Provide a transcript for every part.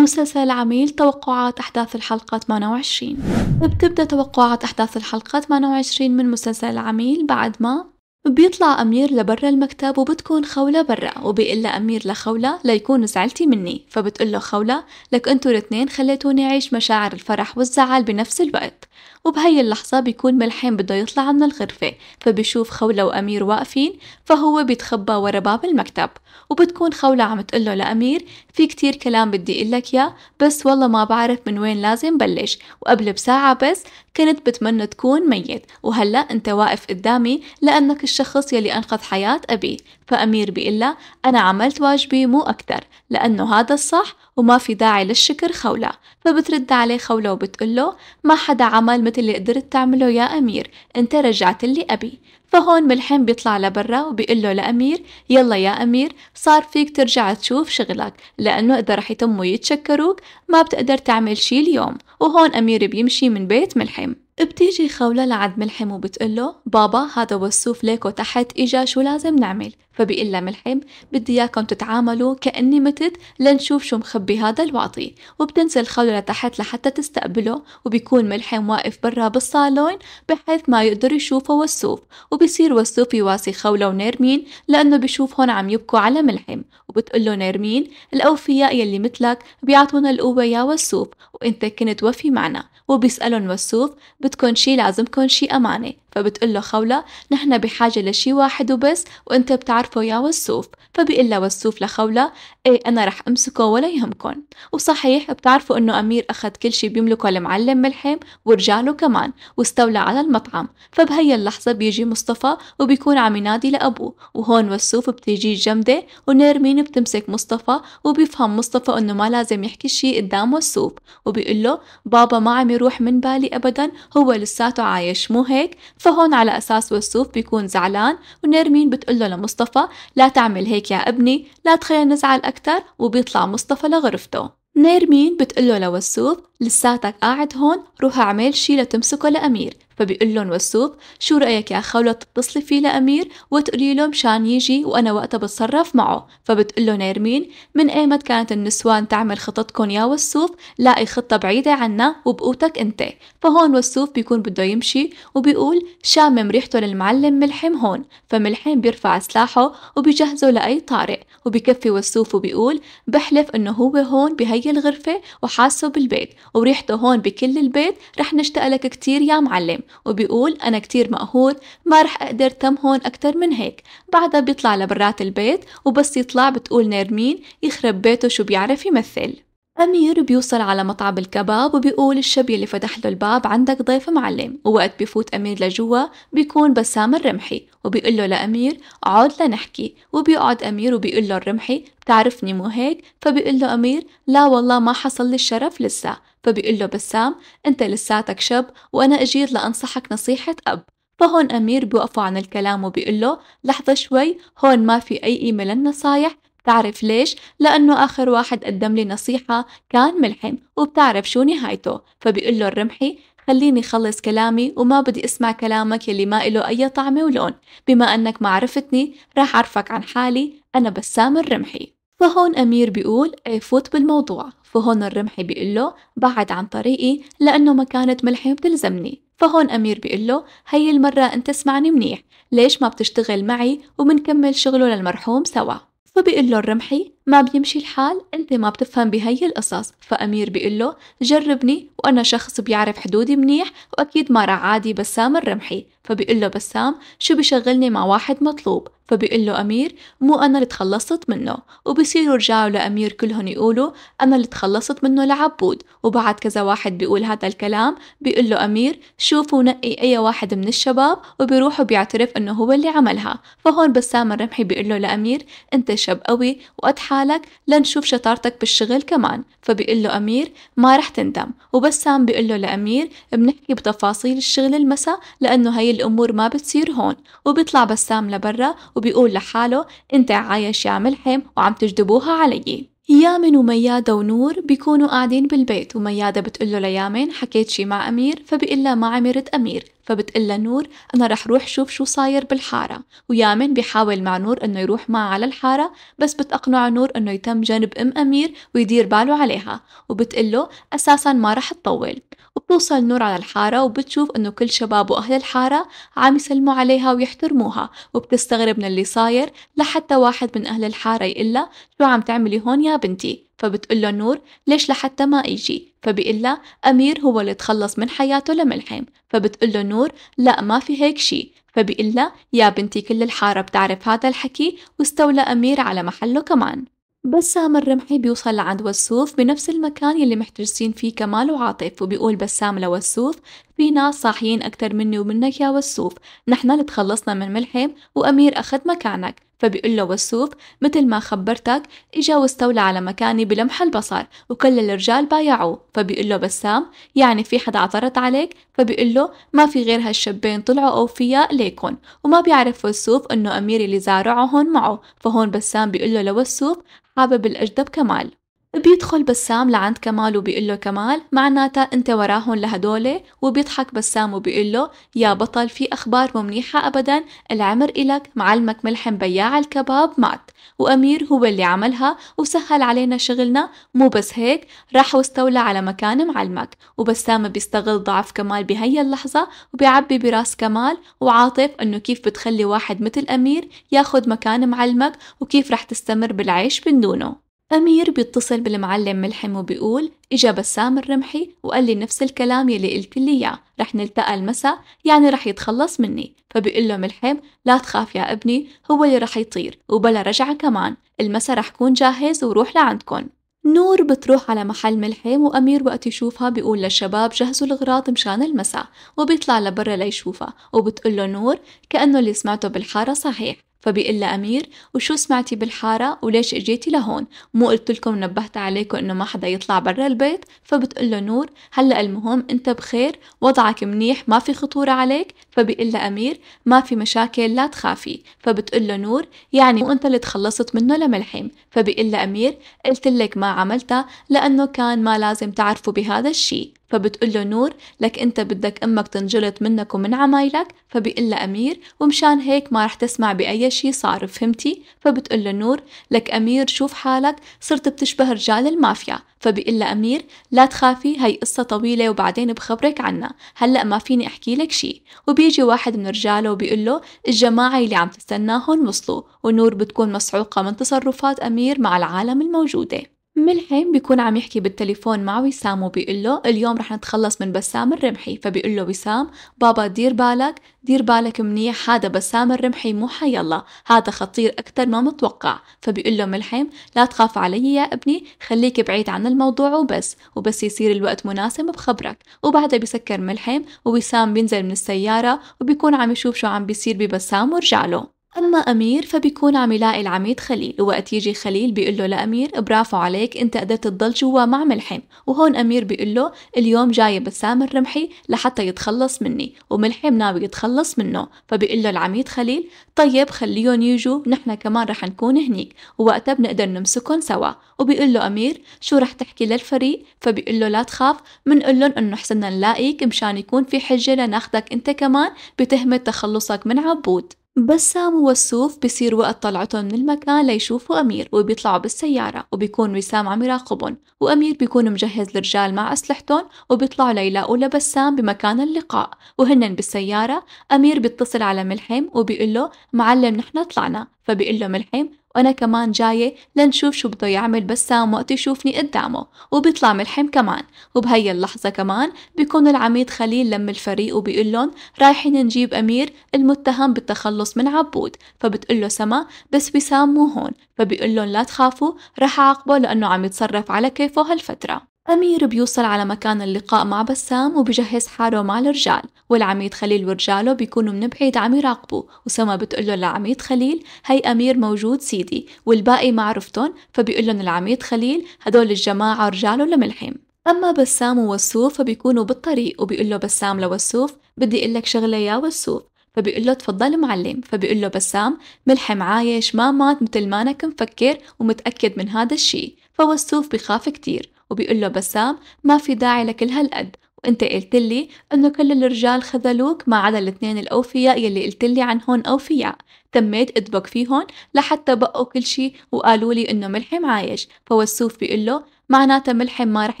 مسلسل عميل توقعات أحداث الحلقة 28 بتبدأ توقعات أحداث الحلقة 28 من مسلسل عميل بعد ما بيطلع أمير لبرا المكتب وبتكون خولة برا وبيقول أمير لخولة ليكون زعلتي مني فبتقول له خولة لك أنتوا الاثنين خليتوني أعيش مشاعر الفرح والزعل بنفس الوقت وبهي اللحظة بيكون ملحين بده يطلع من الغرفة فبشوف خولة وأمير واقفين فهو بيتخبى ورا باب المكتب وبتكون خولة عم تقله لأمير في كتير كلام بدي لك اياه بس والله ما بعرف من وين لازم بلش وقبل بساعة بس كنت بتمنى تكون ميت وهلأ انت واقف قدامي لأنك الشخص يلي أنقذ حياة أبي فأمير بيقول لها أنا عملت واجبي مو أكتر لأنه هذا الصح وما في داعي للشكر خولة فبترد عليه خولة وبتقول له ما حدا عمل مثل اللي قدرت تعمله يا أمير أنت رجعت لي أبي فهون ملحم بيطلع لبرا وبيقول له لأمير يلا يا أمير صار فيك ترجع تشوف شغلك لأنه إذا رح يتموا يتشكروك ما بتقدر تعمل شي اليوم وهون أمير بيمشي من بيت ملحم بتيجي خولة لعند ملحم وبتقول له بابا هذا وصوف ليكو تحت إجا شو لازم نعمل فبقول ملحم بدي اياكم تتعاملوا كاني متت لنشوف شو مخبي هذا الواطي وبتنزل خولة لتحت لحتى تستقبله وبيكون ملحم واقف برا بالصالون بحيث ما يقدر يشوفه وسوف وبصير وسوف يواسي خولة ونيرمين لانه بشوف هون عم يبكوا على ملحم وبتقول له نيرمين الاوفياء يلي مثلك بيعطونا القوة يا وسوف وانت كنت وفي معنا وبيسالهم وسوف بدكم شي لازمكم شي امانة فبتقول له خولة نحن بحاجة لشي واحد وبس وانت بتعرف عارفه يا وسوف فبيقول لها وسوف لخولة ايه أنا رح أمسكه ولا يهمكن وصحيح بتعرفوا إنه أمير أخذ كل شي بيملكه المعلم ملحم ورجع له كمان واستولى على المطعم فبهي اللحظة بيجي مصطفى وبيكون عم ينادي لأبوه وهون وسوف بتيجي جمدة ونيرمين بتمسك مصطفى وبيفهم مصطفى إنه ما لازم يحكي شي قدام وسوف وبيقول له بابا ما عم يروح من بالي أبدا هو لساته عايش مو هيك فهون على أساس وسوف بيكون زعلان ونيرمين بتقول له لمصطفى مصطفى لا تعمل هيك يا ابني لا تخلينا نزعل أكتر وبيطلع مصطفى لغرفته نيرمين بتقله لوسوف لساتك قاعد هون روح اعمل شي لتمسكه لأمير فبيقول لهم وسوق شو رأيك يا خولة تتصلي فيه لأمير وتقولي له مشان يجي وأنا وقتها بتصرف معه فبتقول له نيرمين من أيمت كانت النسوان تعمل خططكم يا وسوف لاقي خطة بعيدة عنا وبقوتك أنت فهون وسوف بيكون بده يمشي وبيقول شامم ريحته للمعلم ملحم هون فملحم بيرفع سلاحه وبيجهزه لأي طارق وبكفي وسوف وبيقول بحلف إنه هو هون بهي الغرفة وحاسه بالبيت وريحته هون بكل البيت رح نشتاق لك كتير يا معلم وبيقول أنا كتير مقهور ما رح أقدر تم هون أكتر من هيك بعدها بيطلع لبرات البيت وبس يطلع بتقول نرمين يخرب بيته شو بيعرف يمثل أمير بيوصل على مطعم الكباب وبيقول الشبي اللي فتح له الباب عندك ضيف معلم ووقت بفوت أمير لجوا بيكون بسام الرمحي وبيقول له لأمير عود لنحكي وبيقعد أمير وبيقول له الرمحي بتعرفني مو هيك فبيقول له أمير لا والله ما حصل لي الشرف لسه فبيقول له بسام أنت لساتك شاب وأنا أجيت لأنصحك نصيحة أب فهون أمير بيوقفوا عن الكلام وبيقول له لحظة شوي هون ما في أي قيمة للنصايح بتعرف ليش؟ لأنه آخر واحد قدم لي نصيحة كان ملحم وبتعرف شو نهايته فبيقول له الرمحي خليني خلص كلامي وما بدي اسمع كلامك يلي ما إله أي طعمة ولون بما أنك ما عرفتني راح أعرفك عن حالي أنا بسام الرمحي فهون أمير بيقول إيه، فوت بالموضوع فهون الرمحي بيقول له بعد عن طريقي لأنه مكانة ملحم بتلزمني فهون أمير بيقول له هي المرة أنت اسمعني منيح ليش ما بتشتغل معي ومنكمل شغله للمرحوم سوا بيقول له الرمحي ما بيمشي الحال انت ما بتفهم بهي القصص فأمير بيقول له جربني وأنا شخص بيعرف حدودي منيح وأكيد ما راح عادي بسام الرمحي فبيقول له بسام شو بشغلني مع واحد مطلوب فبيقول له أمير مو أنا اللي تخلصت منه وبصيروا رجعوا لأمير كلهم يقولوا أنا اللي تخلصت منه لعبود وبعد كذا واحد بيقول هذا الكلام بيقول له أمير شوفوا ونقي أي واحد من الشباب وبيروحوا بيعترف أنه هو اللي عملها فهون بسام الرمحي بيقول له لأمير أنت شاب قوي وأتحمل حالك لنشوف شطارتك بالشغل كمان فبيقول له أمير ما رح تندم وبسام بيقول له لأمير بنحكي بتفاصيل الشغل المساء لأنه هاي الأمور ما بتصير هون وبيطلع بسام لبرا وبيقول لحاله أنت عايش يا ملحم وعم تجذبوها علي يامن وميادة ونور بيكونوا قاعدين بالبيت وميادة بتقول له ليامن حكيت شي مع أمير فبيقول لها ما عمرت أمير فبتقلها نور أنا رح روح شوف شو صاير بالحارة ويامن بيحاول مع نور أنه يروح معها على الحارة بس بتقنع نور أنه يتم جنب أم أمير ويدير باله عليها وبتقله أساسا ما رح تطول وبتوصل نور على الحارة وبتشوف أنه كل شباب وأهل الحارة عم يسلموا عليها ويحترموها وبتستغرب من اللي صاير لحتى واحد من أهل الحارة يقلها شو عم تعملي هون يا بنتي فبتقول له نور ليش لحتى ما اجي فبيقول لها أمير هو اللي تخلص من حياته لملحم فبتقول له نور لا ما في هيك شي فبيقول لها يا بنتي كل الحارة بتعرف هذا الحكي واستولى أمير على محله كمان بسام الرمحي بيوصل لعند وسوف بنفس المكان يلي محتجزين فيه كمال وعاطف وبيقول بسام لوسوف في ناس صاحيين أكتر مني ومنك يا وسوف نحن اللي تخلصنا من ملحم وأمير أخذ مكانك فبيقول له وسوف مثل ما خبرتك إجا واستولى على مكاني بلمح البصر وكل الرجال بايعوه فبيقول له بسام يعني في حدا عثرت عليك فبيقول له ما في غير هالشبين طلعوا أوفياء ليكن وما بيعرف وسوف إنه أميري اللي زارعه هون معه فهون بسام بيقول له لوسوف حابب الأجدب كمال بيدخل بسام لعند كمال وبيقول له كمال معناتها انت وراهن لهدول وبيضحك بسام وبيقول له يا بطل في اخبار مو منيحه ابدا العمر الك معلمك ملحم بياع الكباب مات وامير هو اللي عملها وسهل علينا شغلنا مو بس هيك راح واستولى على مكان معلمك وبسام بيستغل ضعف كمال بهي اللحظه وبيعبي براس كمال وعاطف انه كيف بتخلي واحد مثل امير ياخذ مكان معلمك وكيف رح تستمر بالعيش من دونه أمير بيتصل بالمعلم ملحم وبيقول إجا بسام الرمحي وقال لي نفس الكلام يلي قلت لي إياه رح نلتقى المساء يعني رح يتخلص مني فبيقول له ملحم لا تخاف يا ابني هو اللي رح يطير وبلا رجعة كمان المساء رح كون جاهز وروح لعندكن نور بتروح على محل ملحم وأمير وقت يشوفها بيقول للشباب جهزوا الغراض مشان المساء وبيطلع لبرا ليشوفها وبتقول له نور كأنه اللي سمعته بالحارة صحيح فبيقول أمير وشو سمعتي بالحارة وليش اجيتي لهون مو قلت لكم نبهت عليكم انه ما حدا يطلع برا البيت فبتقول له نور هلا المهم انت بخير وضعك منيح ما في خطورة عليك فبيقول أمير ما في مشاكل لا تخافي فبتقول له نور يعني وانت اللي تخلصت منه لملحم فبيقول أمير قلت لك ما عملتها لأنه كان ما لازم تعرفوا بهذا الشيء فبتقول له نور لك انت بدك امك تنجلط منك ومن عمايلك فبيقول لها امير ومشان هيك ما رح تسمع باي شي صار فهمتي فبتقول له نور لك امير شوف حالك صرت بتشبه رجال المافيا فبيقول لها امير لا تخافي هي قصه طويله وبعدين بخبرك عنها هلا ما فيني احكي لك شي وبيجي واحد من رجاله وبيقول له الجماعه اللي عم تستناهم وصلوا ونور بتكون مصعوقه من تصرفات امير مع العالم الموجوده ملحم بيكون عم يحكي بالتليفون مع وسام وبيقول له اليوم رح نتخلص من بسام الرمحي فبيقول له وسام بابا دير بالك دير بالك منيح هذا بسام الرمحي مو حيالله هذا خطير أكثر ما متوقع فبيقول له ملحم لا تخاف علي يا ابني خليك بعيد عن الموضوع وبس وبس يصير الوقت مناسب بخبرك وبعدها بسكر ملحم ووسام بينزل من السيارة وبيكون عم يشوف شو عم بيصير ببسام ورجع له أما أمير فبيكون عم يلاقي العميد خليل ووقت يجي خليل بيقول له لأمير برافو عليك أنت قدرت تضل جوا مع ملحم وهون أمير بيقول له اليوم جاي بسام الرمحي لحتى يتخلص مني وملحم ناوي يتخلص منه فبيقول له العميد خليل طيب خليهم يجوا نحن كمان رح نكون هنيك ووقتها بنقدر نمسكهم سوا وبيقول له أمير شو رح تحكي للفريق فبيقول له لا تخاف بنقول لهم إنه حسنا نلاقيك مشان يكون في حجة لناخدك أنت كمان بتهمة تخلصك من عبود بسام ووسوف بصير وقت طلعتهم من المكان ليشوفوا أمير وبيطلعوا بالسيارة وبيكون وسام عم يراقبهم وأمير بيكون مجهز الرجال مع أسلحتهم وبيطلعوا ليلاقوا لبسام بمكان اللقاء وهنن بالسيارة أمير بيتصل على ملحم وبيقول له معلم نحن طلعنا فبيقول له ملحم وأنا كمان جاية لنشوف شو بده يعمل بسام وقت يشوفني قدامه وبيطلع ملحم كمان وبهي اللحظة كمان بيكون العميد خليل لم الفريق وبيقول لهم رايحين نجيب أمير المتهم بالتخلص من عبود فبتقول له سما بس وسام مو هون فبيقول لهم لا تخافوا رح أعاقبه لأنه عم يتصرف على كيفه هالفترة أمير بيوصل على مكان اللقاء مع بسام وبجهز حاله مع الرجال والعميد خليل ورجاله بيكونوا من بعيد عم يراقبوا وسما له للعميد خليل هي أمير موجود سيدي والباقي ما فبيقول فبيقلن العميد خليل هدول الجماعة رجاله لملحم أما بسام ووسوف فبيكونوا بالطريق وبيقول له بسام لوسوف بدي أقول لك شغلة يا وسوف فبيقول له تفضل معلم فبيقول له بسام ملحم عايش ما مات مثل ما أنا كنت مفكر ومتأكد من هذا الشي فوسوف بخاف كتير وبيقول له بسام ما في داعي لكل هالقد وانت قلت لي انه كل الرجال خذلوك ما عدا الاثنين الاوفياء يلي قلت لي عنهم اوفياء تميت ادبك فيهم لحتى بقوا كل شيء وقالوا لي انه ملحم عايش فوسوف بيقول له معناته ملحم ما رح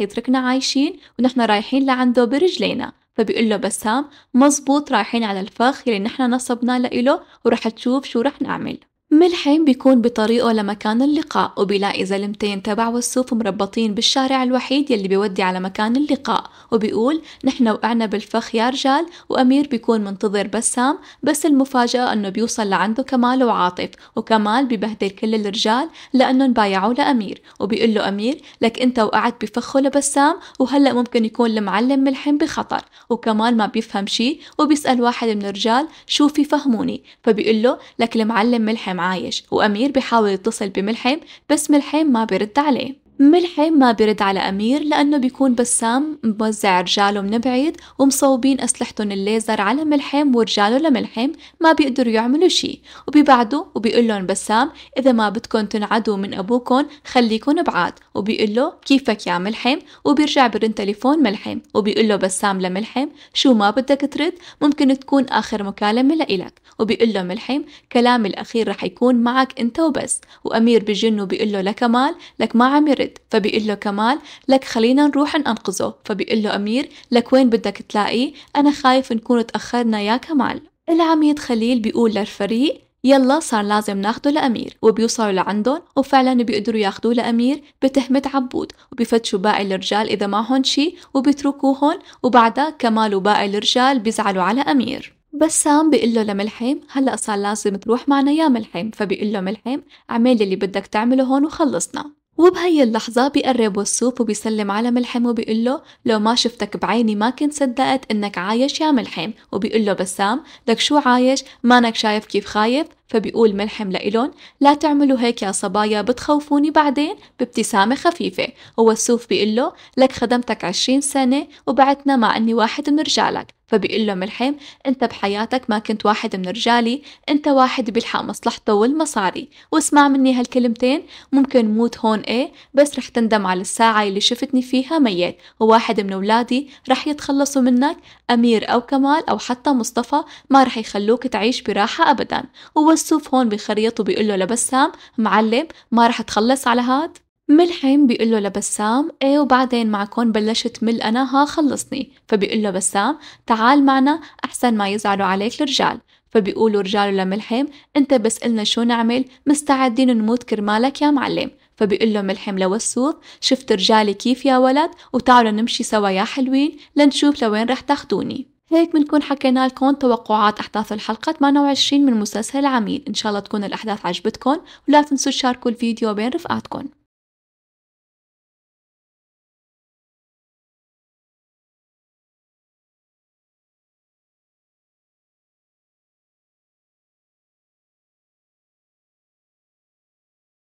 يتركنا عايشين ونحن رايحين لعنده برجلينا فبيقول له بسام مزبوط رايحين على الفخ يلي نحن نصبنا لإله ورح تشوف شو رح نعمل ملحم بيكون بطريقه لمكان اللقاء وبيلاقي زلمتين تبع والسوف مربطين بالشارع الوحيد يلي بيودي على مكان اللقاء وبيقول نحن وقعنا بالفخ يا رجال وأمير بيكون منتظر بسام بس المفاجأة أنه بيوصل لعنده كمال وعاطف وكمال ببهدل كل الرجال لأنهم بايعوا لأمير وبيقول له أمير لك أنت وقعت بفخه لبسام وهلأ ممكن يكون المعلم ملحم بخطر وكمال ما بيفهم شي وبيسأل واحد من الرجال شو في فهموني فبيقول له لك المعلم ملحم عايش وأمير بحاول يتصل بملحم بس ملحم ما بيرد عليه ملحم ما بيرد على أمير لأنه بيكون بسام موزع رجاله من بعيد ومصوبين أسلحتهم الليزر على ملحم ورجاله لملحم ما بيقدروا يعملوا شي وبيبعدوا وبيقول لهم بسام إذا ما بدكم تنعدوا من أبوكم خليكن بعاد وبيقول له كيفك يا ملحم وبيرجع برن تليفون ملحم وبيقول له بسام لملحم شو ما بدك ترد ممكن تكون آخر مكالمة لإلك وبيقول له ملحم كلامي الأخير رح يكون معك أنت وبس وأمير بجن وبيقول له لكمال لك ما عم يرد الولد فبيقول له كمال لك خلينا نروح ننقذه فبيقول له أمير لك وين بدك تلاقيه أنا خايف نكون تأخرنا يا كمال العميد خليل بيقول للفريق يلا صار لازم ناخده لأمير وبيوصلوا لعندهم وفعلا بيقدروا ياخدوه لأمير بتهمة عبود وبيفتشوا باقي الرجال إذا معهم شي وبيتركوهن وبعدها كمال وباقي الرجال بيزعلوا على أمير بسام بيقول له لملحم هلا صار لازم تروح معنا يا ملحم فبيقول له ملحم اعمل اللي بدك تعمله هون وخلصنا وبهي اللحظة بيقرب الصوف وبيسلم على ملحم وبيقول له لو ما شفتك بعيني ما كنت صدقت انك عايش يا ملحم وبيقول له بسام لك شو عايش مانك شايف كيف خايف فبيقول ملحم لإلون لا تعملوا هيك يا صبايا بتخوفوني بعدين بابتسامة خفيفة ووسوف بيقول له لك خدمتك عشرين سنة وبعتنا مع أني واحد من رجالك فبيقول له ملحم انت بحياتك ما كنت واحد من رجالي انت واحد بيلحق مصلحته والمصاري واسمع مني هالكلمتين ممكن موت هون ايه بس رح تندم على الساعة اللي شفتني فيها ميت وواحد من اولادي رح يتخلصوا منك امير او كمال او حتى مصطفى ما رح يخلوك تعيش براحة ابدا ووسوف يوسف هون بخريط وبيقول له لبسام معلم ما رح تخلص على هاد ملحم بيقول له لبسام ايه وبعدين معكم بلشت مل انا ها خلصني فبيقول له بسام تعال معنا احسن ما يزعلوا عليك الرجال فبيقولوا رجاله لملحم انت بس قلنا شو نعمل مستعدين نموت كرمالك يا معلم فبيقول له ملحم لوسوف شفت رجالي كيف يا ولد وتعالوا نمشي سوا يا حلوين لنشوف لوين رح تاخدوني هيك بنكون حكينا لكم توقعات أحداث الحلقة 28 من مسلسل العميل إن شاء الله تكون الأحداث عجبتكم ولا تنسوا تشاركوا الفيديو بين رفقاتكم